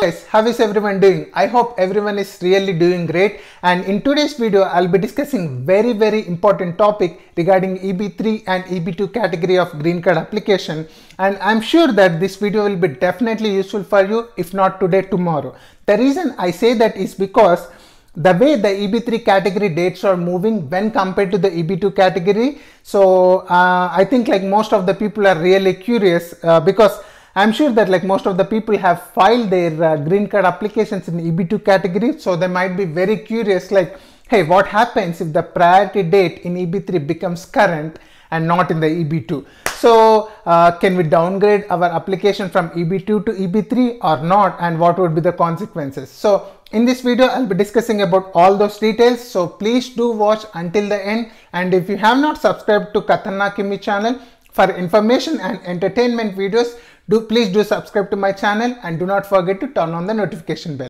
Guys, how is everyone doing? I hope everyone is really doing great and in today's video I'll be discussing very very important topic regarding EB3 and EB2 category of green card application and I'm sure that this video will be definitely useful for you if not today tomorrow. The reason I say that is because the way the EB3 category dates are moving when compared to the EB2 category. So uh, I think like most of the people are really curious uh, because I'm sure that like most of the people have filed their uh, green card applications in EB2 category. So they might be very curious like, hey, what happens if the priority date in EB3 becomes current and not in the EB2? So uh, can we downgrade our application from EB2 to EB3 or not? And what would be the consequences? So in this video, I'll be discussing about all those details. So please do watch until the end. And if you have not subscribed to Katana Kimi channel, for information and entertainment videos, do please do subscribe to my channel and do not forget to turn on the notification bell.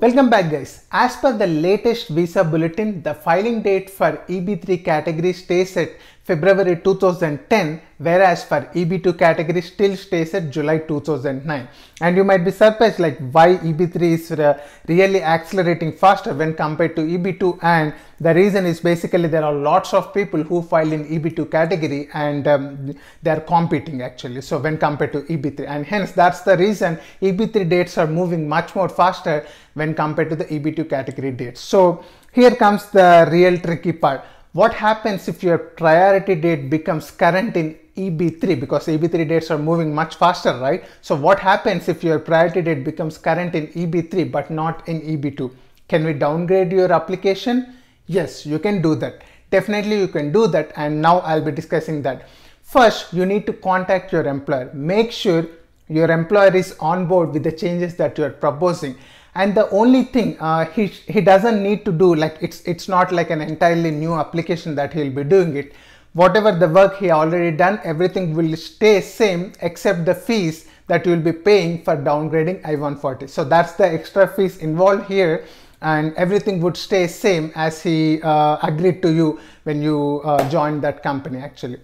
Welcome back guys. As per the latest visa bulletin, the filing date for EB3 category stays at February 2010 whereas for EB2 category still stays at July 2009 and you might be surprised like why EB3 is uh, really accelerating faster when compared to EB2 and the reason is basically there are lots of people who file in EB2 category and um, they are competing actually so when compared to EB3 and hence that's the reason EB3 dates are moving much more faster when compared to the EB2 category dates. So here comes the real tricky part what happens if your priority date becomes current in EB3 because EB3 dates are moving much faster, right? So what happens if your priority date becomes current in EB3 but not in EB2? Can we downgrade your application? Yes, you can do that. Definitely you can do that and now I'll be discussing that. First, you need to contact your employer. Make sure your employer is on board with the changes that you are proposing and the only thing uh, he he doesn't need to do like it's it's not like an entirely new application that he'll be doing it whatever the work he already done everything will stay same except the fees that you will be paying for downgrading i-140 so that's the extra fees involved here and everything would stay same as he uh, agreed to you when you uh, joined that company actually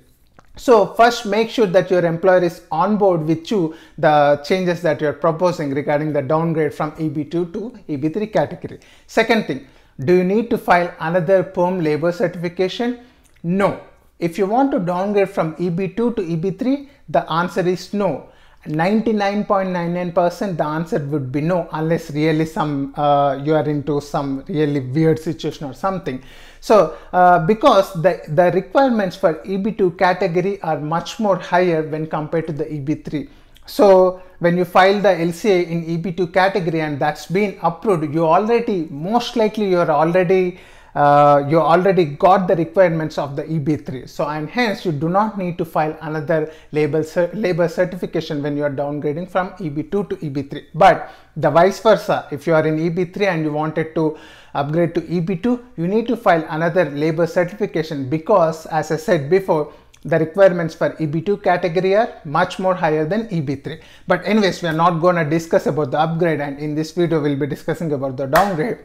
so first make sure that your employer is on board with you the changes that you're proposing regarding the downgrade from EB2 to EB3 category. Second thing, do you need to file another perm labor certification? No. If you want to downgrade from EB2 to EB3, the answer is no. 99.99% the answer would be no unless really some uh, you are into some really weird situation or something so uh, because the the requirements for eb2 category are much more higher when compared to the eb3 so when you file the lca in eb2 category and that's been approved you already most likely you are already uh, you already got the requirements of the EB3. So and hence you do not need to file another labor, cer labor certification when you are downgrading from EB2 to EB3. But the vice versa, if you are in EB3 and you wanted to upgrade to EB2, you need to file another labor certification because as I said before, the requirements for EB2 category are much more higher than EB3. But anyways, we are not going to discuss about the upgrade and in this video, we'll be discussing about the downgrade.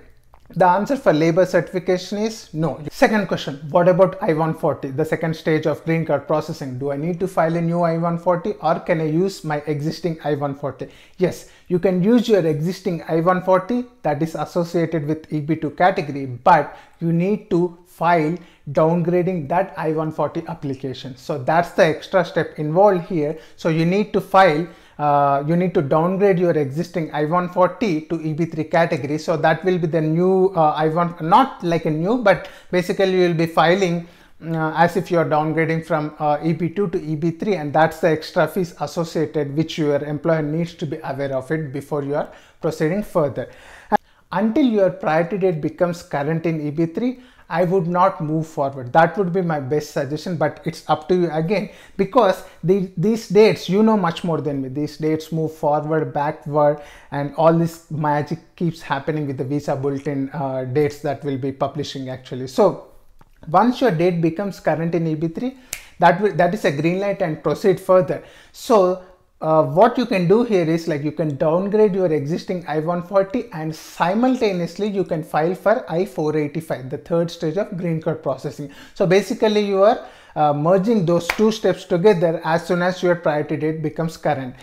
The answer for labor certification is no. Second question, what about I-140, the second stage of green card processing? Do I need to file a new I-140 or can I use my existing I-140? Yes, you can use your existing I-140 that is associated with EB2 category, but you need to file downgrading that I-140 application. So that's the extra step involved here. So you need to file uh, you need to downgrade your existing I-140 to EB3 category. So that will be the new uh, I-1, not like a new, but basically you will be filing uh, as if you are downgrading from uh, EB2 to EB3 and that's the extra fees associated which your employer needs to be aware of it before you are proceeding further. And until your priority date becomes current in EB3, I would not move forward. That would be my best suggestion, but it's up to you again because the, these dates, you know much more than me. These dates move forward, backward, and all this magic keeps happening with the visa bulletin uh, dates that will be publishing actually. So once your date becomes current in EB3, that, will, that is a green light and proceed further. So uh, what you can do here is like you can downgrade your existing I-140 and simultaneously you can file for I-485, the third stage of green card processing. So basically you are uh, merging those two steps together as soon as your priority date becomes current.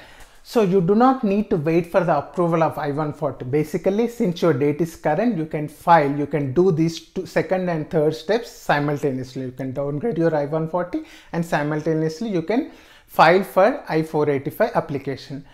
So you do not need to wait for the approval of I-140. Basically, since your date is current, you can file, you can do these two, second and third steps simultaneously. You can downgrade your I-140 and simultaneously you can File for I-485 application.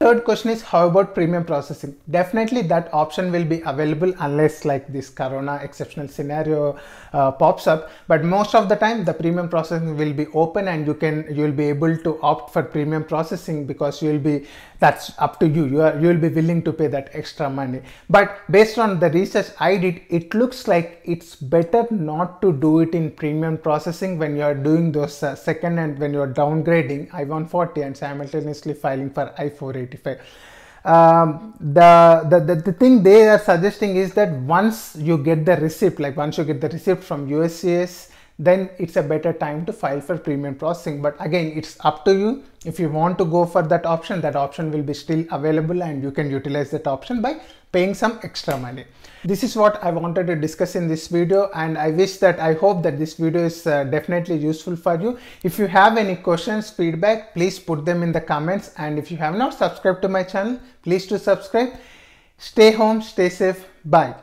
Third question is how about premium processing? Definitely that option will be available unless like this corona exceptional scenario uh, pops up but most of the time the premium processing will be open and you can you'll be able to opt for premium processing because you'll be that's up to you you are you will be willing to pay that extra money but based on the research i did it looks like it's better not to do it in premium processing when you are doing those uh, second and when you are downgrading i140 and simultaneously filing for i485 um, the, the, the the thing they are suggesting is that once you get the receipt like once you get the receipt from USCIS then it's a better time to file for premium processing. But again, it's up to you. If you want to go for that option, that option will be still available and you can utilize that option by paying some extra money. This is what I wanted to discuss in this video and I wish that I hope that this video is uh, definitely useful for you. If you have any questions, feedback, please put them in the comments and if you have not subscribed to my channel, please do subscribe. Stay home, stay safe, bye.